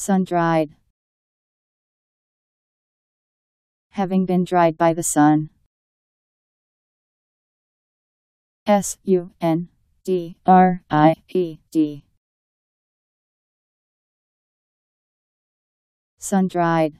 Sun-dried Having been dried by the sun S-U-N-D-R-I-E-D Sun-dried